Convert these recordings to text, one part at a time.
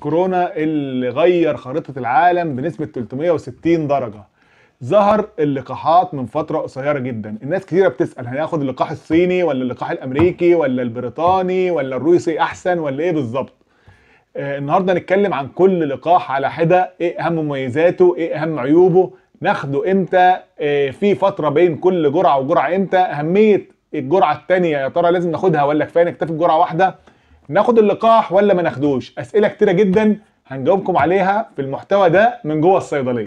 كورونا اللي غير خريطة العالم بنسبة 360 درجة ظهر اللقاحات من فترة قصيرة جدا الناس كتيرة بتسأل هناخد اللقاح الصيني ولا اللقاح الأمريكي ولا البريطاني ولا الروسي أحسن ولا إيه بالظبط آه النهاردة هنتكلم عن كل لقاح على حدة إيه أهم مميزاته إيه أهم عيوبه ناخده إمتى آه في فترة بين كل جرعة وجرعة إمتى أهمية الجرعة التانية يا ترى لازم ناخدها ولا كفاية نكتفي بجرعة واحدة ناخد اللقاح ولا ما ناخدوش اسئله كتيره جدا هنجاوبكم عليها في المحتوى ده من جوه الصيدليه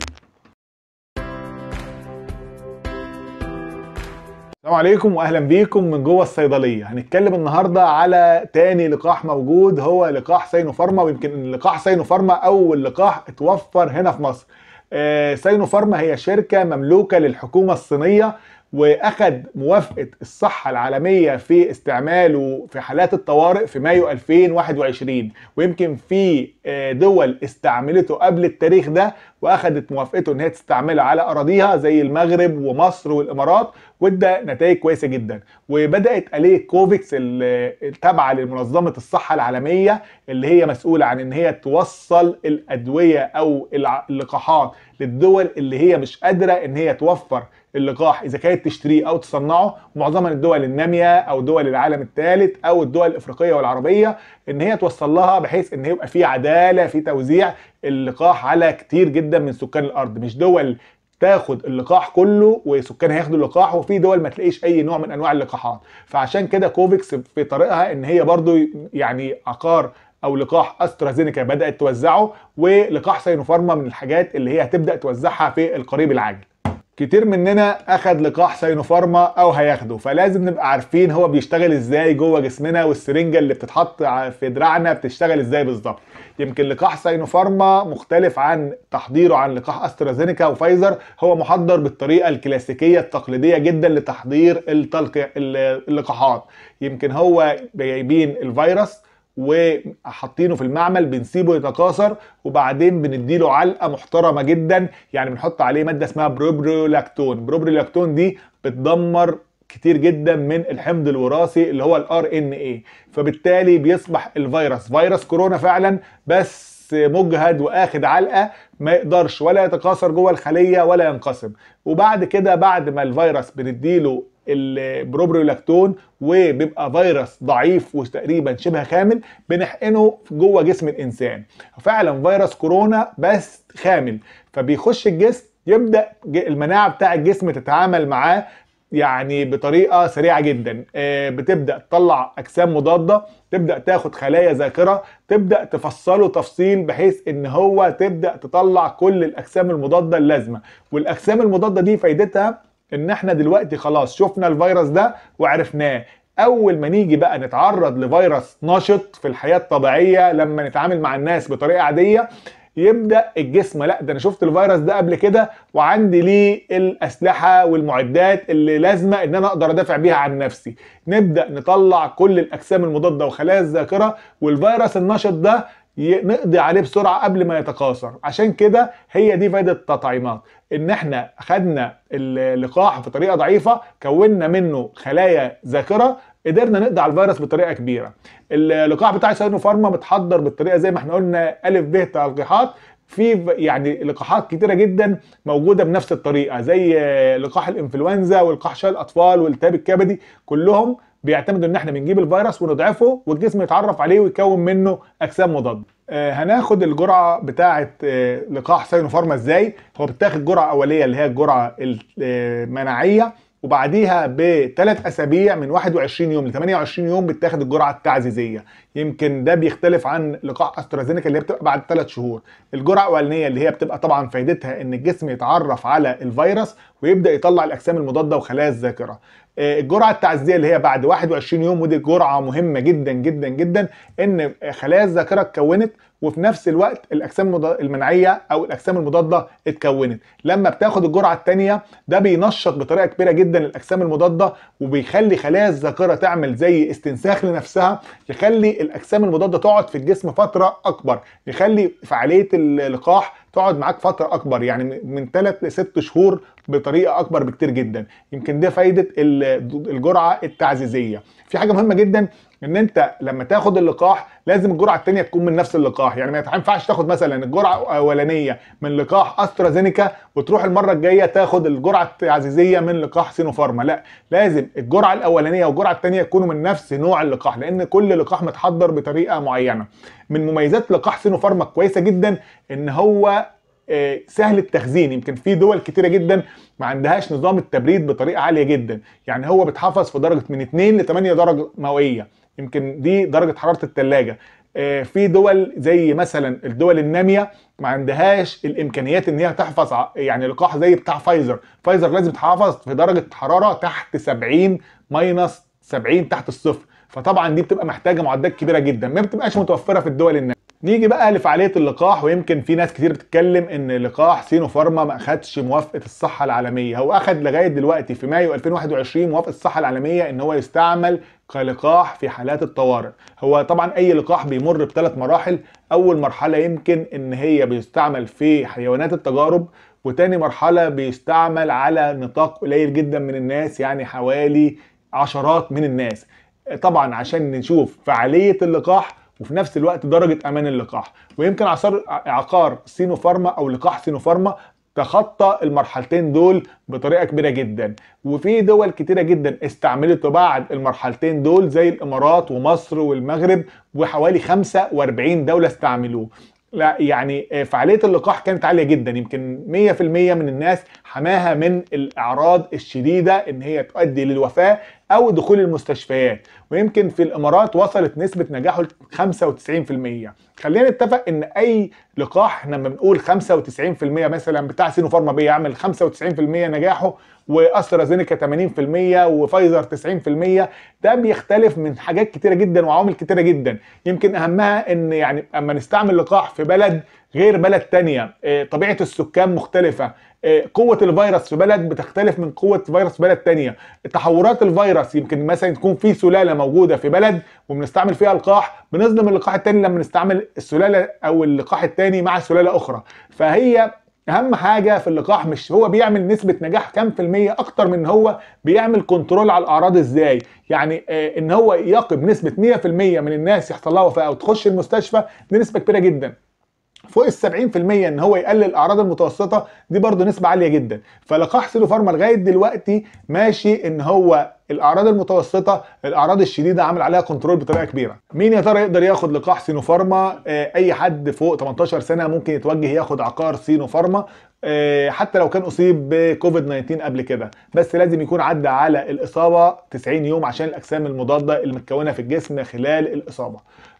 السلام عليكم واهلا بيكم من جوه الصيدليه هنتكلم النهارده على تاني لقاح موجود هو لقاح ساينوفارما ويمكن لقاح ساينوفارما اول لقاح اتوفر هنا في مصر آه، ساينوفارما هي شركه مملوكه للحكومه الصينيه واخد موافقه الصحه العالميه في استعماله في حالات الطوارئ في مايو 2021 ويمكن في آه، دول استعملته قبل التاريخ ده واخدت موافقته ان هي تستعملها على اراضيها زي المغرب ومصر والامارات وادى نتائج كويسه جدا وبدات اليه كوفيكس التابعه لمنظمه الصحه العالميه اللي هي مسؤوله عن ان هي توصل الادويه او اللقاحات للدول اللي هي مش قادره ان هي توفر اللقاح اذا كانت تشتريه او تصنعه معظمها الدول الناميه او دول العالم الثالث او الدول الافريقيه والعربيه ان هي توصل لها بحيث ان يبقى في عداله في توزيع اللقاح على كتير جدا من سكان الارض مش دول تاخد اللقاح كله وسكان هياخدوا اللقاح وفي دول ما تلاقيش اي نوع من انواع اللقاحات فعشان كده كوفيكس في طريقها ان هي برضو يعني عقار او لقاح استرازينيكا بدات توزعه ولقاح سينوفارما من الحاجات اللي هي هتبدا توزعها في القريب العاجل كتير مننا اخد لقاح ساينوفارما او هياخده فلازم نبقى عارفين هو بيشتغل ازاي جوه جسمنا والسرنجه اللي بتتحط في دراعنا بتشتغل ازاي بالظبط يمكن لقاح ساينوفارما مختلف عن تحضيره عن لقاح استرازينيكا وفايزر هو محضر بالطريقه الكلاسيكيه التقليديه جدا لتحضير اللقاحات يمكن هو جايبين الفيروس وحاطينه في المعمل بنسيبه يتكاثر وبعدين بنديله علقه محترمه جدا يعني بنحط عليه ماده اسمها بروبرولاكتون بروبرولاكتون دي بتدمر كتير جدا من الحمض الوراثي اللي هو الار ان اي فبالتالي بيصبح الفيروس فيروس كورونا فعلا بس مجهد واخد علقه ما يقدرش ولا يتكاثر جوه الخليه ولا ينقسم وبعد كده بعد ما الفيروس بنديله البروبريولاكتون وبيبقى فيروس ضعيف وتقريبا شبه خامل بنحقنه جوه جسم الانسان فعلا فيروس كورونا بس خامل فبيخش الجسم يبدا المناعه بتاع الجسم تتعامل معاه يعني بطريقه سريعه جدا آه، بتبدا تطلع اجسام مضاده تبدا تاخد خلايا ذاكره تبدا تفصله تفصيل بحيث ان هو تبدا تطلع كل الاجسام المضاده اللازمه والاجسام المضاده دي فايدتها ان احنا دلوقتي خلاص شفنا الفيروس ده وعرفناه اول ما نيجي بقى نتعرض لفيروس نشط في الحياه الطبيعيه لما نتعامل مع الناس بطريقه عاديه يبدا الجسم لا ده انا شفت الفيروس ده قبل كده وعندي ليه الاسلحه والمعدات اللي لازمه ان انا اقدر ادافع بيها عن نفسي نبدا نطلع كل الاجسام المضاده وخلايا الذاكره والفيروس النشط ده نقضي عليه بسرعه قبل ما يتكاثر عشان كده هي دي فايده التطعيمات ان احنا خدنا اللقاح بطريقه ضعيفه كونا منه خلايا ذاكره قدرنا نقضي على الفيروس بطريقه كبيره اللقاح بتاع سيرنو فارما متحضر بالطريقه زي ما احنا قلنا ا ب تلقيحات في يعني لقاحات كتيرة جدا موجودة بنفس الطريقة زي لقاح الانفلونزا ولقاح شاي الأطفال والتهاب الكبدي كلهم بيعتمدوا ان احنا بنجيب الفيروس ونضعفه والجسم يتعرف عليه ويكون منه اجسام مضاده آه هناخد الجرعه بتاعه آه لقاح ساينوفارما ازاي هو بتاخد جرعه اوليه اللي هي الجرعه المناعيه آه، وبعديها بثلاث اسابيع من 21 يوم ل 28 يوم بتاخد الجرعه التعزيزيه يمكن ده بيختلف عن لقاح استرازينيكا اللي هي بتبقى بعد 3 شهور الجرعه الاولانيه اللي هي بتبقى طبعا فايدتها ان الجسم يتعرف على الفيروس ويبدا يطلع الاجسام المضاده وخلايا الذاكره آه، الجرعه التعزيزيه اللي هي بعد 21 يوم ودي جرعه مهمه جدا جدا جدا ان خلايا الذاكره اتكونت وفي نفس الوقت الاجسام المناعيه او الاجسام المضاده اتكونت لما بتاخد الجرعه الثانيه ده بينشط بطريقه كبيره جدا الاجسام المضاده وبيخلي خلايا الذاكره تعمل زي استنساخ لنفسها يخلي الاجسام المضاده تقعد في الجسم فتره اكبر نخلي فعاليه اللقاح تقعد معاك فتره اكبر يعني من 3 ل 6 شهور بطريقه اكبر بكتير جدا يمكن ده فايده الجرعه التعزيزيه في حاجه مهمه جدا ان انت لما تاخد اللقاح لازم الجرعه الثانيه تكون من نفس اللقاح يعني ما ينفعش تاخد مثلا الجرعه الاولانيه من لقاح استرازينيكا وتروح المره الجايه تاخد الجرعه التعزيزيه من لقاح سينوفارما لا لازم الجرعه الاولانيه والجرعه الثانيه يكونوا من نفس نوع اللقاح لان كل لقاح متحضر بطريقه معينه من مميزات لقاح سينوفارما كويسه جدا ان هو آه، سهل التخزين يمكن في دول كتيره جدا ما عندهاش نظام التبريد بطريقه عاليه جدا يعني هو بيتحفظ في درجه من 2 ل 8 درجه مئويه يمكن دي درجه حراره الثلاجه آه، في دول زي مثلا الدول الناميه ما عندهاش الامكانيات ان هي تحفظ يعني لقاح زي بتاع فايزر فايزر لازم تحافظ في درجه حراره تحت 70 ماينس 70 تحت الصفر فطبعا دي بتبقى محتاجه معدات كبيره جدا ما بتبقاش متوفره في الدول الناميه نيجي بقى لفعاليه اللقاح ويمكن في ناس كتير بتتكلم ان لقاح سينوفارما ما اخدش موافقه الصحه العالميه هو اخد لغايه دلوقتي في مايو 2021 موافقه الصحه العالميه ان هو يستعمل كلقاح في حالات الطوارئ هو طبعا اي لقاح بيمر بثلاث مراحل اول مرحله يمكن ان هي بيستعمل في حيوانات التجارب وتاني مرحله بيستعمل على نطاق قليل جدا من الناس يعني حوالي عشرات من الناس طبعا عشان نشوف فعاليه اللقاح وفي نفس الوقت درجه امان اللقاح ويمكن عصار عقار سينوفارما او لقاح سينوفارما تخطى المرحلتين دول بطريقه كبيره جدا وفي دول كتيره جدا استعملته بعد المرحلتين دول زي الامارات ومصر والمغرب وحوالي 45 دوله استعملوه لا يعني آه، فعاليه اللقاح كانت عاليه جدا يمكن 100% من الناس حماها من الاعراض الشديده ان هي تؤدي للوفاه او دخول المستشفيات ويمكن في الامارات وصلت نسبه نجاحه ل 95% خلينا نتفق ان اي لقاح لما بنقول 95% مثلا بتاع سينوفارما بيعمل 95% نجاحه واسترازينيكا 80% وفايزر 90% ده بيختلف من حاجات كتيره جدا وعوامل كتيره جدا يمكن اهمها ان يعني اما نستعمل لقاح في بلد غير بلد تانية آه، طبيعة السكان مختلفة آه، قوة الفيروس في بلد بتختلف من قوة فيروس بلد تانية تحورات الفيروس يمكن مثلا تكون في سلالة موجوده في بلد وبنستعمل فيها لقاح بنظلم اللقاح الثاني لما نستعمل السلاله او اللقاح الثاني مع سلاله اخرى فهي اهم حاجه في اللقاح مش هو بيعمل نسبه نجاح كام في الميه اكتر من هو بيعمل كنترول على الاعراض ازاي يعني آه ان هو يقب نسبه 100% من الناس يحصل لها وفاه او تخش المستشفى دي نسبه كبيره جدا فوق ال 70% ان هو يقلل الاعراض المتوسطه دي برضو نسبه عاليه جدا فلقاح سيلوفارما لغايه دلوقتي ماشي ان هو الاعراض المتوسطه الاعراض الشديده عامل عليها كنترول بطريقه كبيره مين يا ترى يقدر ياخد لقاح سينوفارما آه اي حد فوق 18 سنه ممكن يتوجه ياخد عقار سينوفارما آه حتى لو كان اصيب بكوفيد 19 قبل كده بس لازم يكون عدى على الاصابه 90 يوم عشان الاجسام المضاده المتكونه في الجسم خلال الاصابه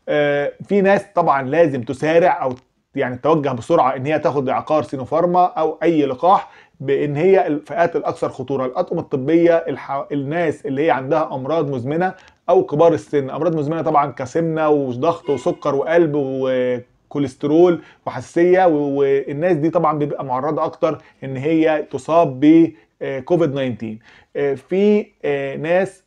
آه في ناس طبعا لازم تسارع او يعني توجه بسرعه ان هي تاخد عقار سينوفارما او اي لقاح بان هي الفئات الاكثر خطوره الاطقم الطبيه الح... الناس اللي هي عندها امراض مزمنه او كبار السن امراض مزمنه طبعا كسمنه وضغط وسكر وقلب وكوليسترول وحساسيه والناس دي طبعا بيبقى معرضه اكتر ان هي تصاب بكوفيد 19 آه، آه، في آه، ناس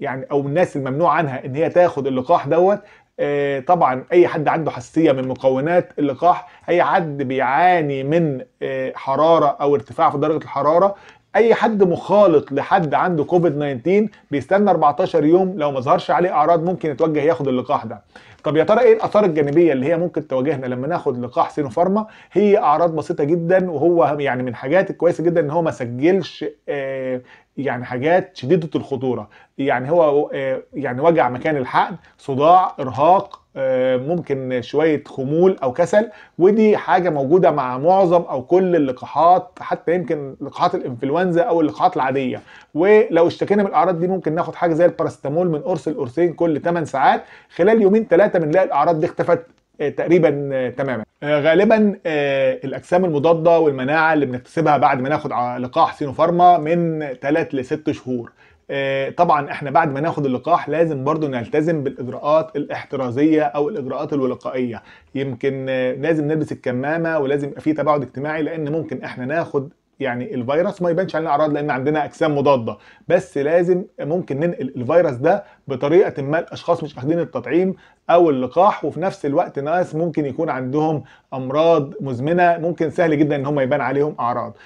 يعني او الناس الممنوع عنها ان هي تاخد اللقاح دوت آه، طبعا اي حد عنده حساسيه من مكونات اللقاح اي حد بيعاني من آه، حراره او ارتفاع في درجه الحراره اي حد مخالط لحد عنده كوفيد 19 بيستنى 14 يوم لو ما ظهرش عليه اعراض ممكن يتوجه ياخد اللقاح ده طب يا ترى ايه الاثار الجانبيه اللي هي ممكن تواجهنا لما ناخد لقاح سينوفارما هي اعراض بسيطه جدا وهو يعني من حاجات الكويسه جدا ان هو ما سجلش آه، يعني حاجات شديده الخطوره يعني هو آه، يعني وجع مكان الحقن صداع ارهاق آه، ممكن شويه خمول او كسل ودي حاجه موجوده مع معظم او كل اللقاحات حتى يمكن لقاحات الانفلونزا او اللقاحات العاديه ولو اشتكينا من الاعراض دي ممكن ناخد حاجه زي الباراسيتامول من قرص لقرصين كل 8 ساعات خلال يومين ثلاثه بنلاقي الاعراض دي اختفت آه، تقريبا آه، تماما آه، غالبا الاجسام المضاده والمناعه اللي بنكتسبها بعد ما ناخد لقاح سينوفارما من 3 ل 6 شهور طبعا احنا بعد ما ناخد اللقاح لازم برضو نلتزم بالاجراءات الاحترازيه او الاجراءات الوقائيه يمكن لازم نلبس الكمامه ولازم يبقى في تباعد اجتماعي لان ممكن احنا ناخد يعني الفيروس ما يبانش علينا اعراض لان عندنا اجسام مضاده بس لازم ممكن ننقل الفيروس ده بطريقه ما الاشخاص مش واخدين التطعيم او اللقاح وفي نفس الوقت ناس ممكن يكون عندهم امراض مزمنه ممكن سهل جدا ان هم يبان عليهم اعراض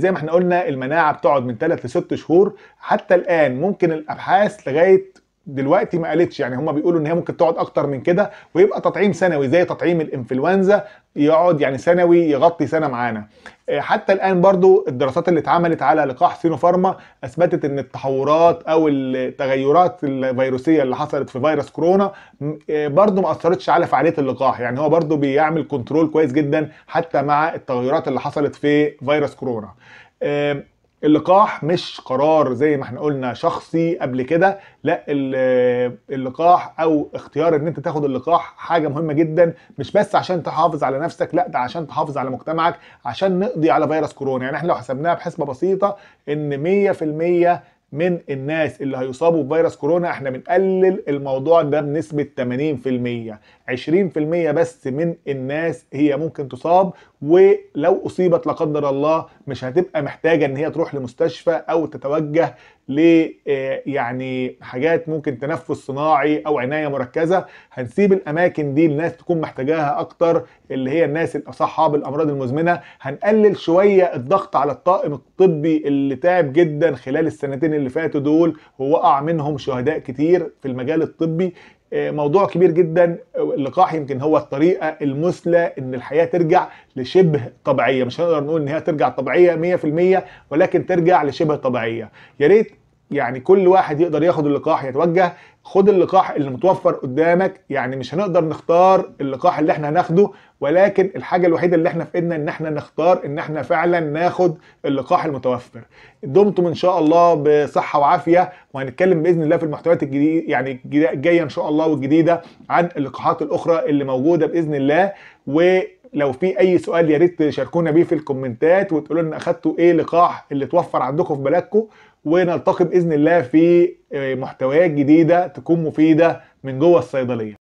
زي ما احنا قلنا المناعه بتقعد من 3 ل 6 شهور حتى الان ممكن الابحاث لغايه دلوقتي ما قالتش يعني هم بيقولوا ان هي ممكن تقعد اكتر من كده ويبقى تطعيم سنوي زي تطعيم الانفلونزا يقعد يعني سنوي يغطي سنه معانا آه، حتى الان برضو الدراسات اللي اتعملت على لقاح سينوفارما اثبتت ان التحورات او التغيرات الفيروسيه اللي حصلت في فيروس كورونا آه، برضو ما اثرتش على فعاليه اللقاح يعني هو برضو بيعمل كنترول كويس جدا حتى مع التغيرات اللي حصلت في فيروس كورونا آه، اللقاح مش قرار زي ما احنا قلنا شخصي قبل كده لا اللقاح او اختيار ان انت تاخد اللقاح حاجه مهمه جدا مش بس عشان تحافظ على نفسك لا ده عشان تحافظ على مجتمعك عشان نقضي على فيروس كورونا يعني احنا لو حسبناها بحسبه بسيطه ان 100% من الناس اللي هيصابوا بفيروس كورونا احنا بنقلل الموضوع ده بنسبة 80% 20% بس من الناس هي ممكن تصاب ولو اصيبت لا قدر الله مش هتبقى محتاجه ان هي تروح لمستشفى او تتوجه ل آه، يعني حاجات ممكن تنفس صناعي او عنايه مركزه هنسيب الاماكن دي لناس تكون محتاجاها اكتر اللي هي الناس الاصحاب الامراض المزمنه هنقلل شويه الضغط على الطاقم الطبي اللي تعب جدا خلال السنتين اللي فاتوا دول ووقع منهم شهداء كتير في المجال الطبي آه، موضوع كبير جدا اللقاح يمكن هو الطريقه المثلى ان الحياه ترجع لشبه طبيعيه مش هنقدر نقول ان هي ترجع طبيعيه 100% ولكن ترجع لشبه طبيعيه يا ريت يعني كل واحد يقدر ياخد اللقاح يتوجه خد اللقاح اللي متوفر قدامك يعني مش هنقدر نختار اللقاح اللي احنا هناخده ولكن الحاجة الوحيدة اللي احنا في ايدنا ان احنا نختار ان احنا فعلا ناخد اللقاح المتوفر دمتم ان شاء الله بصحة وعافية وهنتكلم باذن الله في المحتويات الجديدة يعني جاية ان شاء الله والجديدة عن اللقاحات الاخرى اللي موجودة باذن الله و لو في اي سؤال يا ريت تشاركونا بيه في الكومنتات وتقولوا لنا اخدتوا ايه لقاح اللي اتوفر عندكم في بلدكم ونلتقي باذن الله في آه، محتويات جديده تكون مفيده من جوه الصيدليه